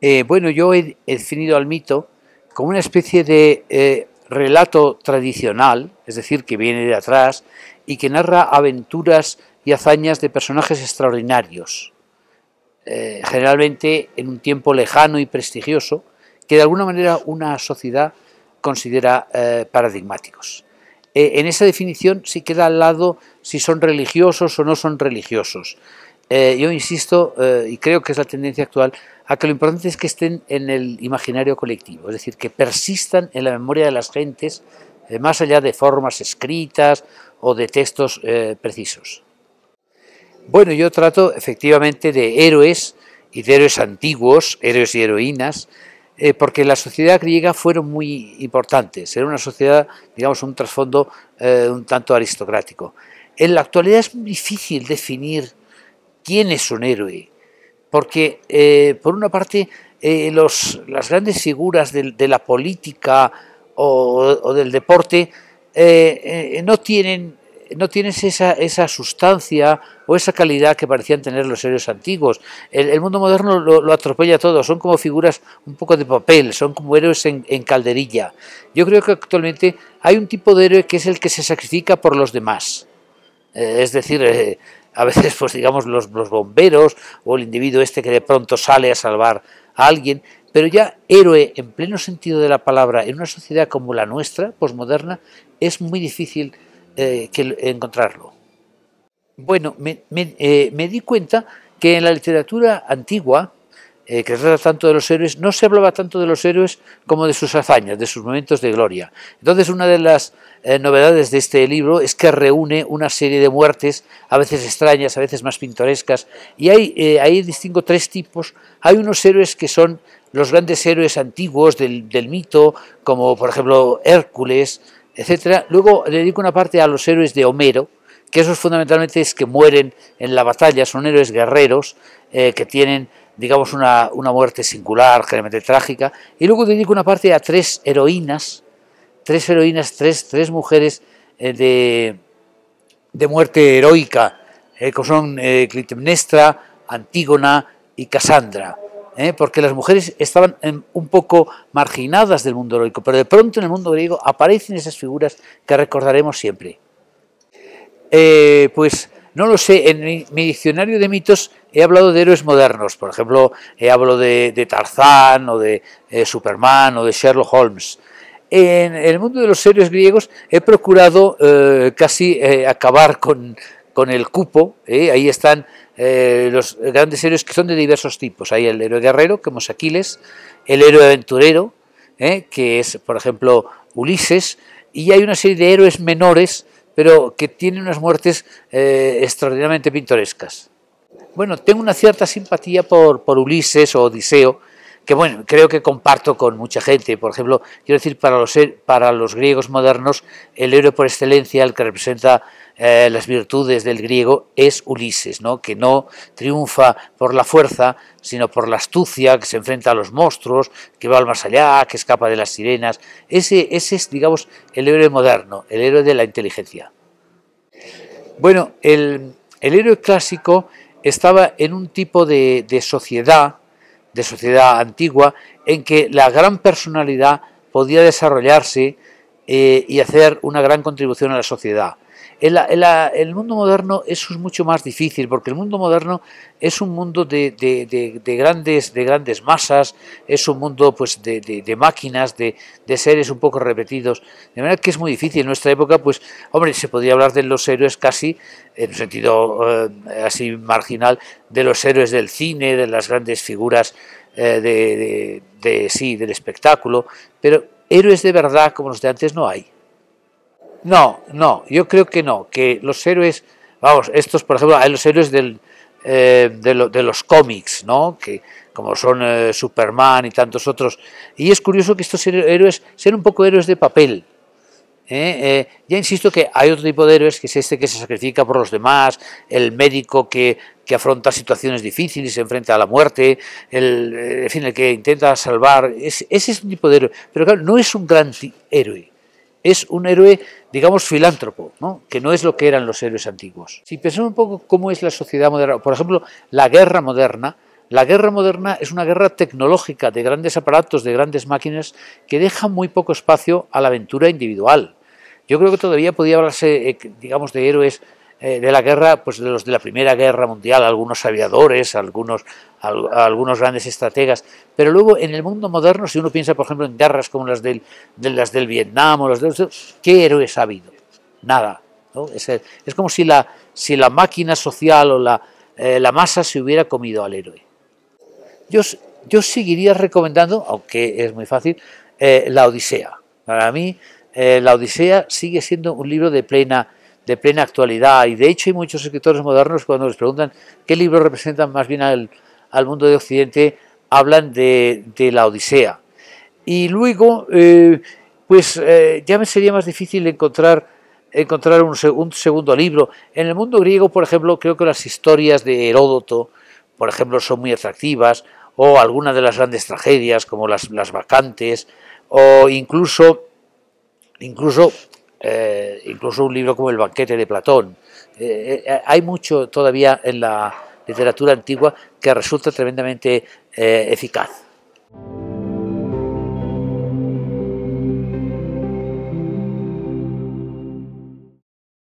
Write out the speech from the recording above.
Eh, bueno, yo he, definido al mito como una especie de eh, relato tradicional, es decir, que viene de atrás y que narra aventuras y hazañas de personajes extraordinarios, eh, generalmente en un tiempo lejano y prestigioso, que de alguna manera una sociedad considera paradigmáticos. en esa definición sí queda al lado si son religiosos o no son religiosos. yo insisto, y creo que es la tendencia actual, a que lo importante es que estén en el imaginario colectivo, es decir, que persistan en la memoria de las gentes, eh, más allá de formas escritas o de textos eh, precisos. Bueno, yo trato efectivamente de héroes y de héroes antiguos, héroes y heroínas, eh, porque la sociedad griega fueron muy importantes, era una sociedad, digamos, un trasfondo un tanto aristocrático. En la actualidad es muy difícil definir quién es un héroe, porque eh, por una parte eh, las grandes figuras de, la política o, del deporte eh, no tienen no tienes esa, esa, sustancia o esa calidad que parecían tener los héroes antiguos. El, mundo moderno lo, atropella todo, son como figuras un poco de papel, son como héroes en, calderilla. Yo creo que actualmente hay un tipo de héroe que es el que se sacrifica por los demás. es decir, a veces, pues digamos, los, bomberos o el individuo este que de pronto sale a salvar a alguien, pero ya héroe en pleno sentido de la palabra en una sociedad como la nuestra, posmoderna, es muy difícil eh, que, encontrarlo. Bueno, eh, me di cuenta que en la literatura antigua, eh, que trata tanto de los héroes, no se hablaba tanto de los héroes como de sus hazañas, de sus momentos de gloria. Entonces, una de las eh, novedades de este libro es que reúne una serie de muertes, a veces extrañas, a veces más pintorescas, y eh, ahí distingo tres tipos. Hay unos héroes que son los grandes héroes antiguos del, mito, como por ejemplo Hércules, etc. Luego dedico una parte a los héroes de Homero, que esos fundamentalmente es que mueren en la batalla, son héroes guerreros que tienen digamos, una, muerte singular, generalmente trágica, y luego dedico una parte a tres heroínas, tres heroínas, tres, mujeres eh, de, muerte heroica, que eh, son eh, Clitemnestra, Antígona y Casandra. porque las mujeres estaban em, un poco marginadas del mundo heroico, pero de pronto en el mundo griego aparecen esas figuras que recordaremos siempre. pues no lo sé, en mi, diccionario de mitos he hablado de héroes modernos, por ejemplo, he hablado de, Tarzán o de eh, Superman o de Sherlock Holmes. En, el mundo de los héroes griegos he procurado eh, casi eh, acabar con, con, el cupo, ahí están los grandes héroes que son de diversos tipos, hay el héroe guerrero, como es Aquiles, el héroe aventurero, que es, por ejemplo, Ulises, y hay una serie de héroes menores pero que tiene unas muertes eh, extraordinariamente pintorescas. Bueno, tengo una cierta simpatía por, por Ulises o Odiseo, que bueno, creo que comparto con mucha gente. Por ejemplo, quiero decir, para los, e, para los griegos modernos, el héroe por excelencia, el que representa eh, las virtudes del griego, es Ulises, ¿no? que no triunfa por la fuerza, sino por la astucia, que se enfrenta a los monstruos, que va al más allá, que escapa de las sirenas. Ese, ese es, digamos, el héroe moderno, el héroe de la inteligencia. Bueno, el, héroe clásico estaba en un tipo de sociedad, de sociedad antigua en que la gran personalidad podía desarrollarse eh, y hacer una gran contribución a la sociedad. El, mundo moderno eso es mucho más difícil, porque el mundo moderno es un mundo de, grandes, de grandes masas, es un mundo pues, de, máquinas, de, seres un poco repetidos. De manera que es muy difícil. En nuestra época, pues, hombre, se podría hablar de los héroes casi, en un sentido eh, así marginal, de los héroes del cine, de las grandes figuras eh, de, sí, del espectáculo, pero héroes de verdad como los de antes no hay. No, no, yo creo que no, que los héroes, vamos, estos, por ejemplo, hay los héroes del, eh, de, los cómics, ¿no? Que, como son eh, Superman y tantos otros. Y es curioso que estos héroes sean un poco héroes de papel. ¿eh? ya insisto que hay otro tipo de héroes, que es este que se sacrifica por los demás, el médico que, afronta situaciones difíciles, se enfrenta a la muerte, el, en fin, el que intenta salvar. ese es un tipo de héroe. Pero claro, no es un gran héroe es un héroe, digamos, filántropo, ¿no? que no es lo que eran los héroes antiguos. Si pensamos un poco cómo es la sociedad moderna, por ejemplo, la guerra moderna, la guerra moderna es una guerra tecnológica de grandes aparatos, de grandes máquinas, que deja muy poco espacio a la aventura individual. Yo creo que todavía podía hablarse, eh, digamos, de héroes eh, de la guerra, pues de los de la Primera Guerra Mundial, algunos aviadores, algunos, algunos grandes estrategas, pero luego en el mundo moderno, si uno piensa, por ejemplo, en guerras como las del, de, las del Vietnam o las de... ¿Qué héroes ha habido? Nada. ¿no? Es, como si la, si la máquina social o la, eh, la masa se hubiera comido al héroe. Yo, yo seguiría recomendando, aunque es muy fácil, eh, La Odisea. Para mí, La Odisea sigue siendo un libro de plena de plena actualidad. Y de hecho hay muchos escritores modernos cuando les preguntan qué libro representan más bien al, mundo de Occidente, hablan de, la Odisea. Y luego, eh, pues eh, ya me sería más difícil encontrar, encontrar un, segundo libro. En el mundo griego, por ejemplo, creo que las historias de Heródoto, por ejemplo, son muy atractivas, o algunas de las grandes tragedias, como las, las vacantes, o incluso, incluso eh, incluso un libro como El banquete de Platón. Eh, eh, hay mucho todavía en la literatura antigua que resulta tremendamente eficaz.